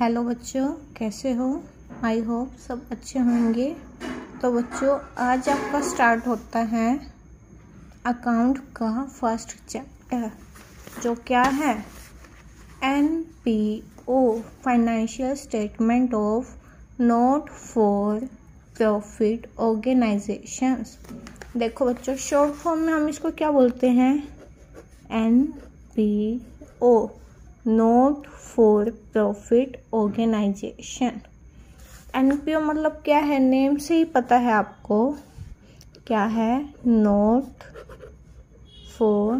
Hello बच्चों कैसे हो आई होप सब अच्छे होंगे तो बच्चों आज आपका स्टार्ट होता है अकाउंट का फर्स्ट चैप्टर जो क्या है N P O financial statement of not for profit organisations देखो बच्चों शॉर्ट फॉर्म में हम इसको क्या बोलते हैं N P O not for profit organisation N P O मतलब क्या है नेम से ही पता है आपको क्या है not for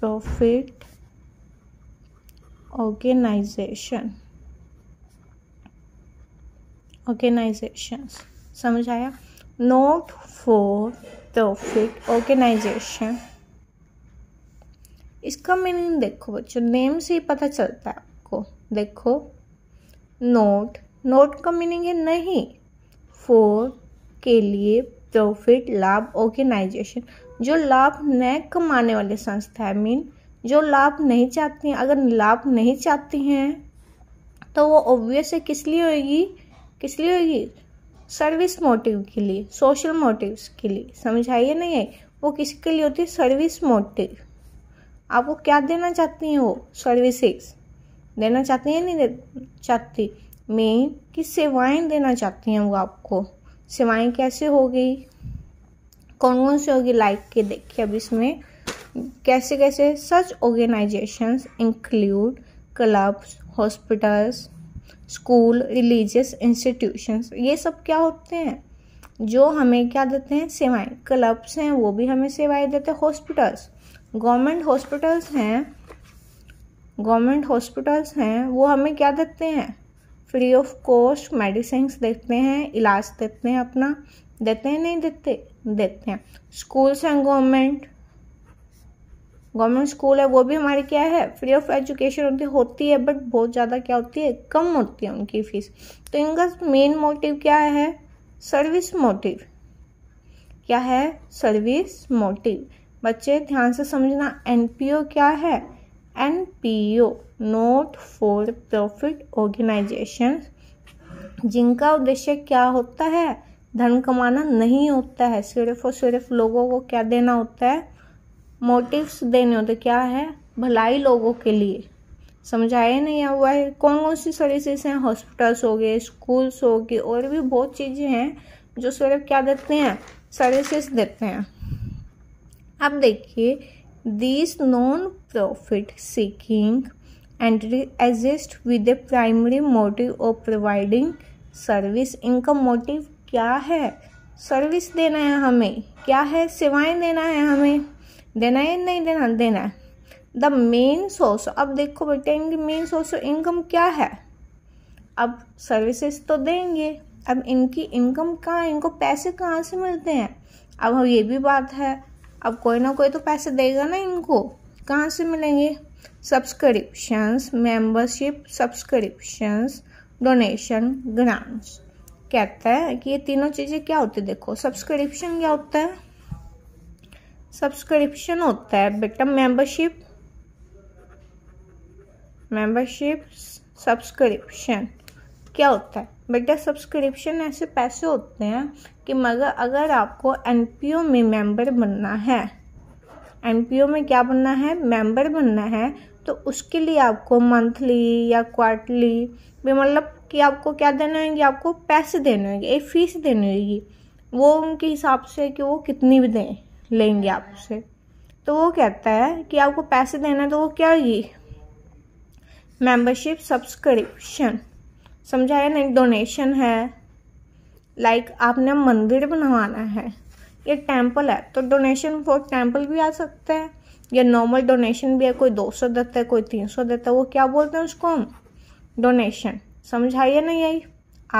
profit organisation organisation समझ आया नॉट फॉर प्रॉफिट ऑर्गेनाइजेशन इसका मीनिंग देखो बच्चों नेम से ही पता चलता है आपको देखो नोट नोट का मीनिंग है नहीं फोर के लिए प्रॉफिट लाभ ऑर्गेनाइजेशन जो लाभ न कमाने वाली संस्था है मीन जो लाभ नहीं चाहती हैं अगर लाभ नहीं चाहती हैं तो वो ऑब्वियस है किस लिए होगी किस लिए होगी सर्विस मोटिव के लिए सोशल मोटिव्स के लिए समझाइए नहीं है वो किसके लिए होती है सर्विस मोटिव आपको क्या देना चाहती हो सर्विसेज देना चाहती हैं नहीं दे चाहती मेन कि सेवाएं देना चाहती हैं वो आपको सेवाएं कैसे होगी कौन कौन सी होगी लाइक के देखिए अब इसमें कैसे कैसे such organisations include clubs hospitals school religious institutions ये सब क्या होते हैं जो हमें क्या देते हैं सेवाएं क्लब्स हैं वो भी हमें सेवाएं देते हैं हॉस्पिटल्स गवर्नमेंट हॉस्पिटल्स हैं गवर्नमेंट हॉस्पिटल्स हैं वो हमें क्या देते हैं फ्री ऑफ कॉस्ट मेडिसिन देते हैं इलाज देते हैं अपना देते हैं नहीं देते देते हैं स्कूल्स हैं गवर्नमेंट गवर्नमेंट स्कूल है वो भी हमारी क्या है फ्री ऑफ एजुकेशन उनकी होती है बट बहुत ज़्यादा क्या होती है कम होती है उनकी फ़ीस तो इनका मेन मोटिव क्या है सर्विस मोटिव क्या है सर्विस मोटिव बच्चे ध्यान से समझना एन क्या है N P O not for profit organization जिनका उद्देश्य क्या होता है धन कमाना नहीं होता है सिर्फ और सिर्फ लोगों को क्या देना होता है मोटिव्स देने होते क्या है भलाई लोगों के लिए समझाया नहीं हुआ है कौन कौन सी सर्विसेज हैं हॉस्पिटल्स हो गए स्कूल्स हो गए और भी बहुत चीज़ें हैं जो सिर्फ क्या देते हैं सर्विसेज देते हैं अब देखिए this non profit seeking entry exist with a primary motive of providing service इनका मोटिव क्या है सर्विस देना है हमें क्या है सेवाएं देना है हमें देना है नहीं देना देना है द मेन सोर्स अब देखो बेटा इनकी मेन सोर्स ऑफ इनकम क्या है अब सर्विसेज तो देंगे अब इनकी इनकम कहाँ इनको पैसे कहाँ से मिलते हैं अब ये भी बात है अब कोई ना कोई तो पैसे देगा ना इनको कहाँ से मिलेंगे subscriptions membership subscriptions donation grants कहता है कि ये तीनों चीज़ें क्या होती है देखो सब्सक्रिप्शन क्या होता है सब्सक्रिप्शन होता है बेटा मेंबरशिप मेंबरशिप सब्सक्रिप्शन क्या होता है बेटा सब्सक्रिप्शन ऐसे पैसे होते हैं कि मगर अगर आपको एन में मेंबर बनना है एन में क्या बनना है मेंबर बनना है तो उसके लिए आपको मंथली या क्वार्टली भी मतलब कि आपको क्या देना होगी आपको पैसे देने होंगे एक फ़ीस देनी होगी वो उनके हिसाब से कि वो कितनी भी दें लेंगे आपसे तो वो कहता है कि आपको पैसे देना है तो वो क्या होगी मेंबरशिप सब्सक्रिप्शन समझाया ना एक डोनेशन है लाइक like, आपने मंदिर बनवाना है ये टेम्पल है तो डोनेशन फॉर टेम्पल भी आ सकता है या नॉर्मल डोनेशन भी है कोई दो सौ देता है कोई तीन देता है वो क्या बोलते हैं उसको हम डोनेशन समझाइए ना यही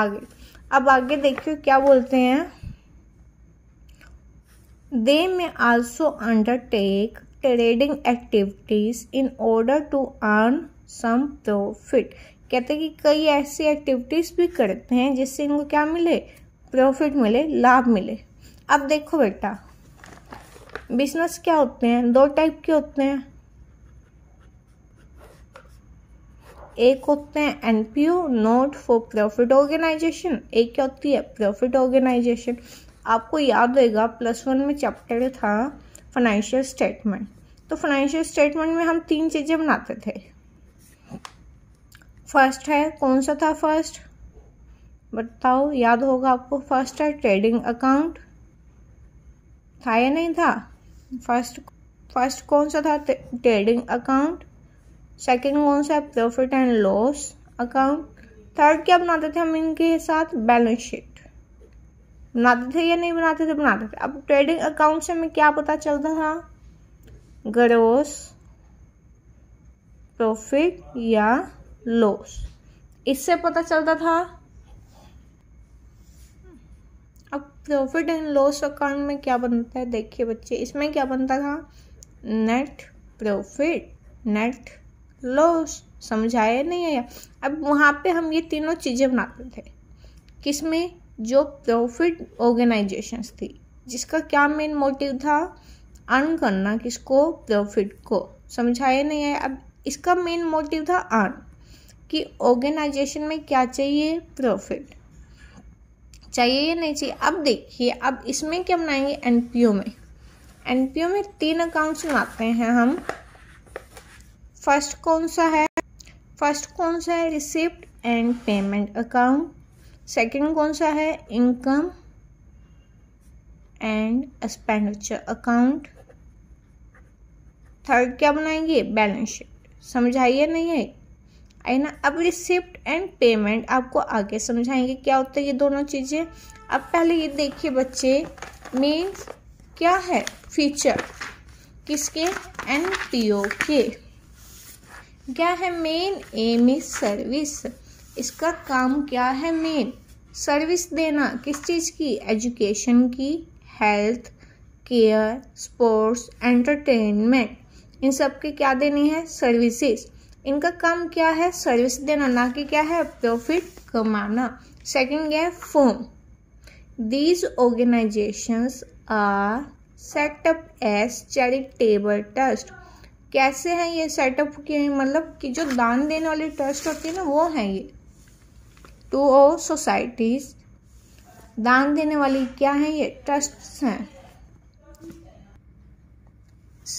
आगे अब आगे देखिए क्या बोलते हैं they may also undertake trading activities in order to earn some profit कहते हैं कि कई ऐसी एक्टिविटीज़ भी करते हैं जिससे इनको क्या मिले प्रॉफिट मिले लाभ मिले अब देखो बेटा बिजनेस क्या होते हैं दो टाइप के होते हैं एक होते हैं NPO not for profit organization एक क्या होती है प्रॉफिट ऑर्गेनाइजेशन आपको याद होगा प्लस वन में चैप्टर था फाइनेंशियल स्टेटमेंट तो फाइनेंशियल स्टेटमेंट में हम तीन चीज़ें बनाते थे फर्स्ट है कौन सा था फर्स्ट बताओ याद होगा आपको फर्स्ट है ट्रेडिंग अकाउंट था या नहीं था फर्स्ट फर्स्ट कौन सा था ट्रेडिंग अकाउंट सेकंड कौन सा है profit and loss account third क्या बनाते थे हम इनके साथ बैलेंस शीट बनाते थे या नहीं बनाते थे बनाते थे अब ट्रेडिंग अकाउंट से हमें क्या पता चलता था ग्रोस प्रॉफिट या लोस इससे पता चलता था अब प्रॉफिट एंड लॉस अकाउंट में क्या बनता है देखिए बच्चे इसमें क्या बनता था नेट प्रॉफिट नेट लॉस समझाया नहीं आया अब वहाँ पे हम ये तीनों चीज़ें बनाते थे किसमें जो प्रॉफिट ऑर्गेनाइजेशंस थी जिसका क्या मेन मोटिव था अर्न करना किसको प्रॉफिट को समझाया नहीं आया अब इसका मेन मोटिव था अर्न कि ऑर्गेनाइजेशन में क्या चाहिए प्रॉफिट चाहिए या नहीं चाहिए अब देखिए अब इसमें क्या बनाएंगे एनपीओ में एनपीओ में तीन अकाउंट्स बनाते हैं हम फर्स्ट कौन सा है फर्स्ट कौन सा है receipt and payment account second कौन सा है income and expenditure account third क्या बनाएंगे बैलेंस शीट समझाइए नहीं है है ना अब रिसिप्ट एंड पेमेंट आपको आगे समझाएंगे क्या होता है ये दोनों चीज़ें अब पहले ये देखिए बच्चे मीन्स क्या है फीचर किसके एन पी ओ के क्या है मेन एम इज सर्विस इसका काम क्या है मेन सर्विस देना किस चीज़ की एजुकेशन की हेल्थ केयर स्पोर्ट्स एंटरटेनमेंट इन सब के क्या देनी है सर्विसेज इनका काम क्या है सर्विस देना ना कि क्या है प्रॉफिट कमाना सेकंड है firm these organizations are set up as charitable trust कैसे हैं ये सेटअप के मतलब कि जो दान देने वाले ट्रस्ट होते हैं ना वो हैं ये टू ओ सोसाइटीज दान देने वाली क्या हैं ये ट्रस्ट हैं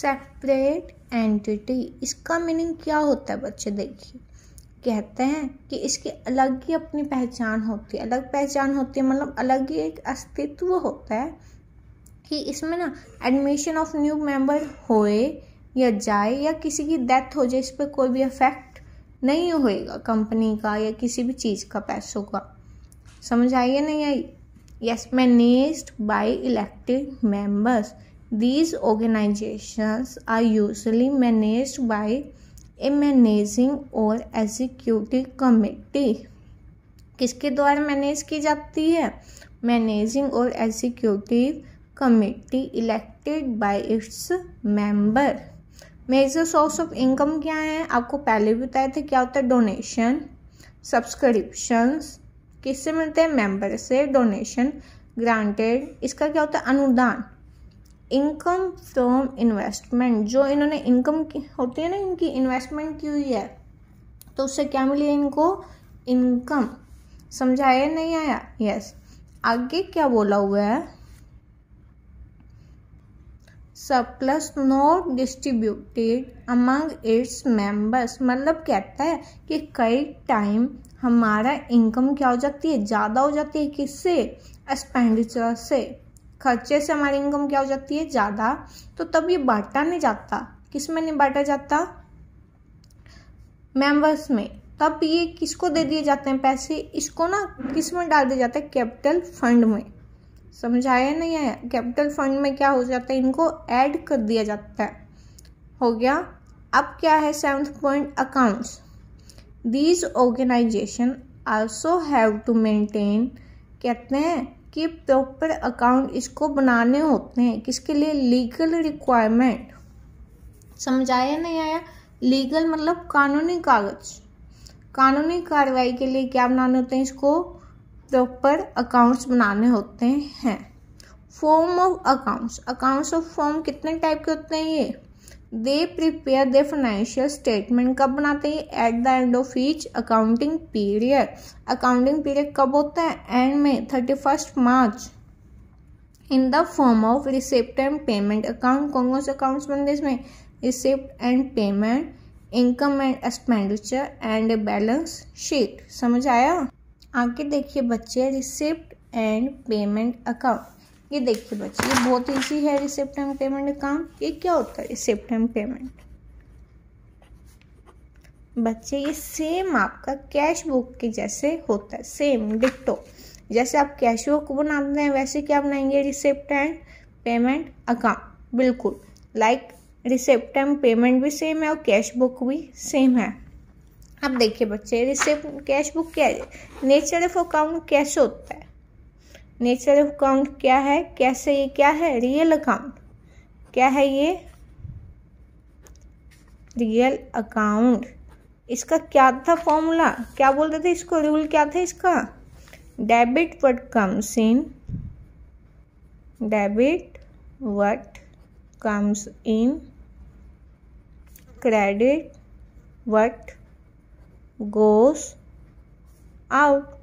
सेपरेट एंटिटी इसका मीनिंग क्या होता है बच्चे देखिए कहते हैं कि इसकी अलग ही अपनी पहचान होती है अलग पहचान होती है मतलब अलग ही एक अस्तित्व होता है कि इसमें ना एडमिशन ऑफ न्यू मेंबर होए या जाए या किसी की डेथ हो जाए इस पर कोई भी इफेक्ट नहीं होएगा कंपनी का या किसी भी चीज़ का पैसों का समझ आई या नहीं आई yes managed by elected members These organizations are usually managed by a managing or executive committee. किसके द्वारा मैनेज की जाती है मैनेजिंग और executive committee elected by its member major source of income क्या है आपको पहले भी बताया था क्या होता है डोनेशन सब्सक्रिप्शंस किससे मिलते हैं मेंबर से डोनेशन ग्रांटेड इसका क्या होता है अनुदान इनकम फ्रॉम इन्वेस्टमेंट जो इन्होंने इनकम होती है ना इनकी इन्वेस्टमेंट की हुई है तो उससे क्या मिली इनको इनकम समझाया नहीं आया यस आगे क्या बोला हुआ है surplus not distributed among its members मतलब कहता है कि कई टाइम हमारा इनकम क्या हो जाती है ज़्यादा हो जाती है किससे एक्सपेंडिचर से खर्चे से हमारी इनकम क्या हो जाती है ज़्यादा तो तब ये बांटा नहीं जाता किस में नहीं बांटा जाता मेंबर्स में तब ये किसको दे दिए जाते हैं पैसे इसको ना किस में डाल दिया जाता है कैपिटल फंड में समझाया नहीं है कैपिटल फंड में क्या हो जाता है इनको ऐड कर दिया जाता है हो गया अब क्या है seventh point accounts these organization also have to maintain कहते हैं के प्रॉपर अकाउंट इसको बनाने होते हैं किसके लिए लीगल रिक्वायरमेंट समझाया नहीं आया लीगल मतलब कानूनी कागज कानूनी कार्रवाई के लिए क्या बनाने होते हैं इसको प्रॉपर अकाउंट्स बनाने होते हैं form of accounts accounts of form कितने टाइप के होते हैं ये they prepare they financial statement कब बनाते हैं at the end of each accounting period accounting period कब होता है एंड में thirty first March in the form of receipt and payment account कौन कौन से अकाउंट्स बनते हैं इसमें receipt and payment income and expenditure and balance sheet समझ आया आगे देखिए बच्चे रिसिप्ट एंड पेमेंट अकाउंट ये देखिए बच्चे ये बहुत ईजी है रिसिप्ट एंड पेमेंट काम ये क्या होता है रिसिप्ट एंड पेमेंट बच्चे ये सेम आपका कैश बुक के जैसे होता है सेम डिटो जैसे आप कैश बुक बनाते हैं वैसे क्या बनाएंगे रिसिप्ट एंड पेमेंट अकाउंट बिल्कुल लाइक रिसिप्ट एंड पेमेंट भी सेम है और कैश बुक भी सेम है अब देखिए बच्चे रिसिप्ट कैश बुक क्या है नेचर ऑफ अकाउंट कैसे होता है नेचर ऑफ अकाउंट क्या है कैसे ये क्या है रियल अकाउंट क्या है ये रियल अकाउंट इसका क्या था फॉर्मूला क्या बोलते थे इसको रूल क्या था इसका debit what comes in debit what comes in credit what goes out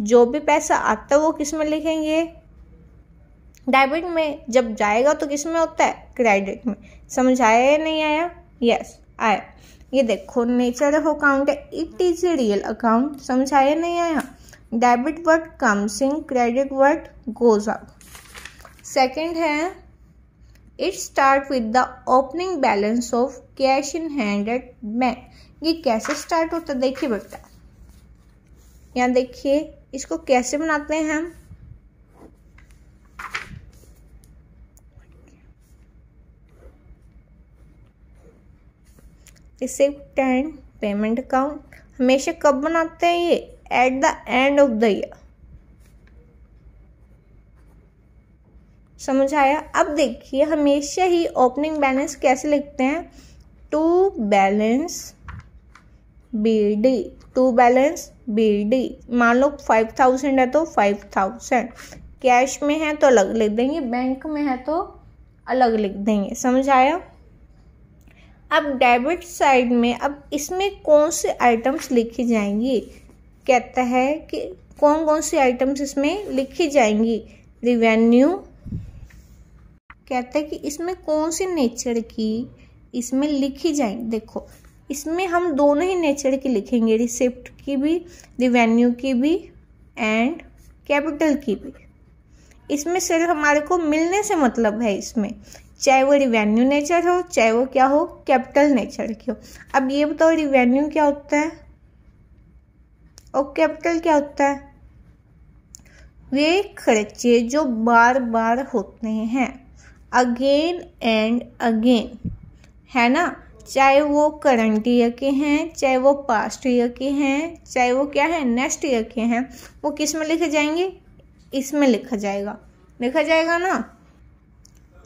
जो भी पैसा आता है वो किस में लिखेंगे डेबिट में जब जाएगा तो किस में होता है क्रेडिट में समझ आया या नहीं आया यस आया ये देखो नेचर ऑफ अकाउंट है it is a real account समझ आया नहीं आया debit word comes in credit word goes up second है it start with the opening balance of cash in hand at bank ये कैसे स्टार्ट होता है देखिए बेटा यहाँ देखिए इसको कैसे बनाते हैं हम इसे एंड पेमेंट अकाउंट हमेशा कब बनाते हैं ये at the end of the year समझ आया अब देखिए हमेशा ही ओपनिंग बैलेंस कैसे लिखते हैं to balance B D to balance B D मान लो फाइव थाउजेंड है तो फाइव थाउजेंड कैश में है तो अलग लिख देंगे बैंक में है तो अलग लिख देंगे समझ आया अब डेबिट साइड में अब इसमें कौन से आइटम्स लिखी जाएंगी कहता है कि कौन कौन से आइटम्स इसमें लिखी जाएंगी रिवेन्यू कहता है कि इसमें कौन से नेचर की इसमें लिखी जाएंगी देखो इसमें हम दोनों ही नेचर की लिखेंगे रिसिप्ट की भी रिवेन्यू की भी एंड कैपिटल की भी इसमें सिर्फ हमारे को मिलने से मतलब है इसमें चाहे वो रिवेन्यू नेचर हो चाहे वो क्या हो कैपिटल नेचर की हो अब ये बताओ रिवेन्यू क्या होता है और कैपिटल क्या होता है वे खर्चे जो बार बार होते हैं अगेन एंड अगेन है ना चाहे वो करंट ईयर के हैं चाहे वो पास्ट ईयर के हैं चाहे वो क्या है नेक्स्ट ईयर के हैं वो किस में लिखे जाएंगे इसमें लिखा जाएगा लिखा जाएगा ना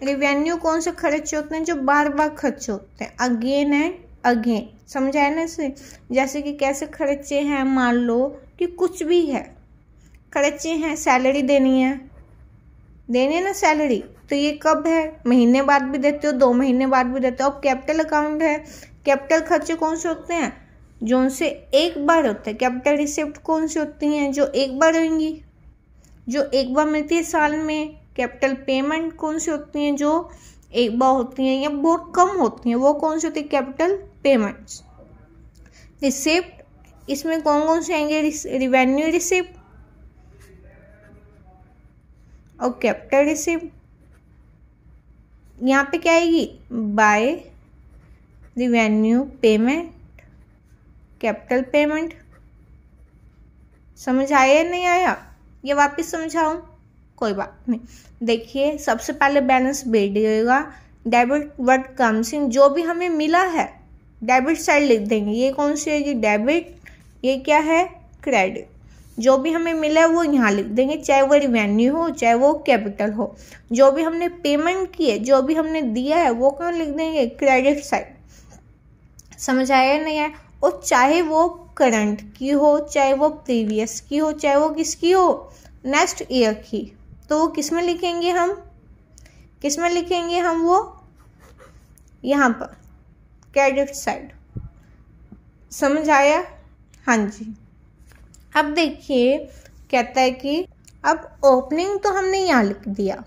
रिवेन्यू कौन से खर्च होते हैं जो बार बार खर्च होते हैं अगेन एंड अगेन समझा है ना इसे जैसे कि कैसे खर्चे हैं मान लो कि कुछ भी है खर्चे हैं सैलरी देनी है देनी है ना सैलरी तो ये कब है महीने बाद भी देते हो दो महीने बाद भी देते हो अब कैपिटल अकाउंट है कैपिटल खर्चे कौन से होते हैं जो उनसे एक बार होता है कैपिटल रिसिप्ट कौन सी होती हैं जो एक बार होंगी जो एक बार मिलती है साल में कैपिटल पेमेंट कौन सी होती हैं जो एक बार होती हैं या बहुत कम होती हैं वो कौन सी होती है कैपिटल पेमेंट्स रिसिप्ट इसमें कौन कौन से आएंगे रिवेन्यू रिसिप्ट और कैपिटल रिसिप्ट यहाँ पे क्या आएगी by revenue payment capital payment समझ आया नहीं आया ये वापस समझाऊँ कोई बात नहीं देखिए सबसे पहले बैलेंस भेजिएगा डेबिट वर्ड कम्स इन जो भी हमें मिला है डेबिट साइड लिख देंगे ये कौन सी होगी डेबिट ये क्या है क्रेडिट जो भी हमें मिला है वो यहाँ लिख देंगे चाहे वो रिवेन्यू हो चाहे वो कैपिटल हो जो भी हमने पेमेंट की है जो भी हमने दिया है वो कहाँ लिख देंगे क्रेडिट साइड समझ आया नहीं आया और चाहे वो करंट की हो चाहे वो प्रीवियस की हो चाहे वो किसकी हो नेक्स्ट ईयर की तो वो किस में लिखेंगे हम किस में लिखेंगे हम वो यहाँ पर क्रेडिट साइड समझ आया हाँ जी अब देखिए कहता है कि अब ओपनिंग तो हमने यहाँ लिख दिया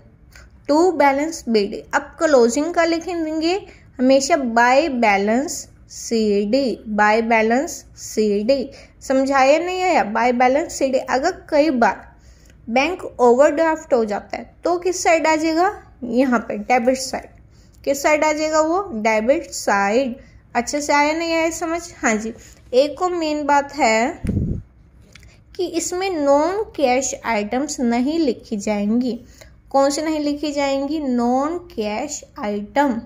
टू बैलेंस बी डी अब क्लोजिंग का लिख देंगे हमेशा by balance C D by balance C D समझाया नहीं आया बाय बैलेंस सी डी अगर कई बार बैंक ओवरड्राफ्ट हो जाता है तो किस साइड आ जाएगा यहाँ पे डेबिट साइड किस साइड आ जाएगा वो डेबिट साइड अच्छे से आया नहीं आया समझ हाँ जी एक और मेन बात है कि इसमें नॉन कैश आइटम्स नहीं लिखी जाएंगी कौन से नहीं लिखी जाएंगी non cash item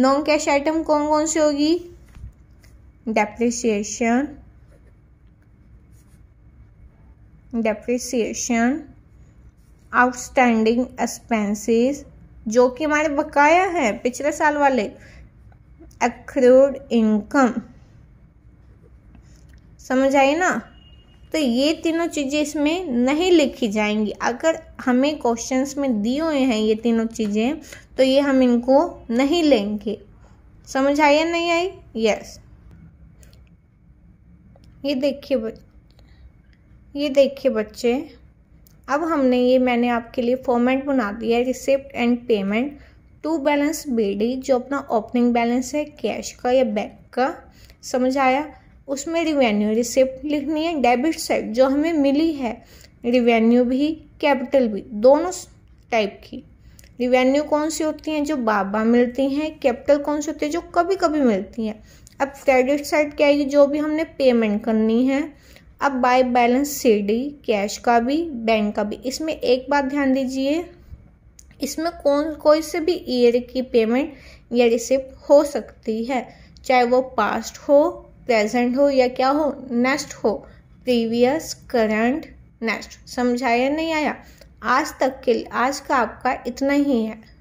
non cash item कौन कौन सी होगी डेप्रिसिएशन डेप्रिसिएशन आउटस्टैंडिंग एक्सपेंसेस जो कि हमारे बकाया है पिछले साल वाले एक्रूड इनकम समझ आई ना तो ये तीनों चीज़ें इसमें नहीं लिखी जाएंगी अगर हमें क्वेश्चंस में दिए हुए हैं ये तीनों चीज़ें तो ये हम इनको नहीं लेंगे समझ आई या नहीं आई यस ये देखिए ये देखिए बच्चे अब हमने ये मैंने आपके लिए फॉर्मेट बना दिया है receipt and payment to balance B जो अपना ओपनिंग बैलेंस है कैश का या बैंक का समझ आया उसमें रिवेन्यू रिसिप्ट लिखनी है डेबिट साइड जो हमें मिली है रिवेन्यू भी कैपिटल भी दोनों टाइप की रिवेन्यू कौन सी होती हैं जो बार मिलती हैं कैपिटल कौन सी होती है जो कभी कभी मिलती हैं अब क्रेडिट साइड क्या है जो भी हमने पेमेंट करनी है अब बाय बैलेंस सीडी कैश का भी बैंक का भी इसमें एक बात ध्यान दीजिए इसमें कौन कोई से भी ईयर की पेमेंट या रिसिप्ट हो सकती है चाहे वो पास्ट हो प्रेजेंट हो या क्या हो नेक्स्ट हो प्रीवियस करंट नेक्स्ट समझाया नहीं आया आज तक के आज का आपका इतना ही है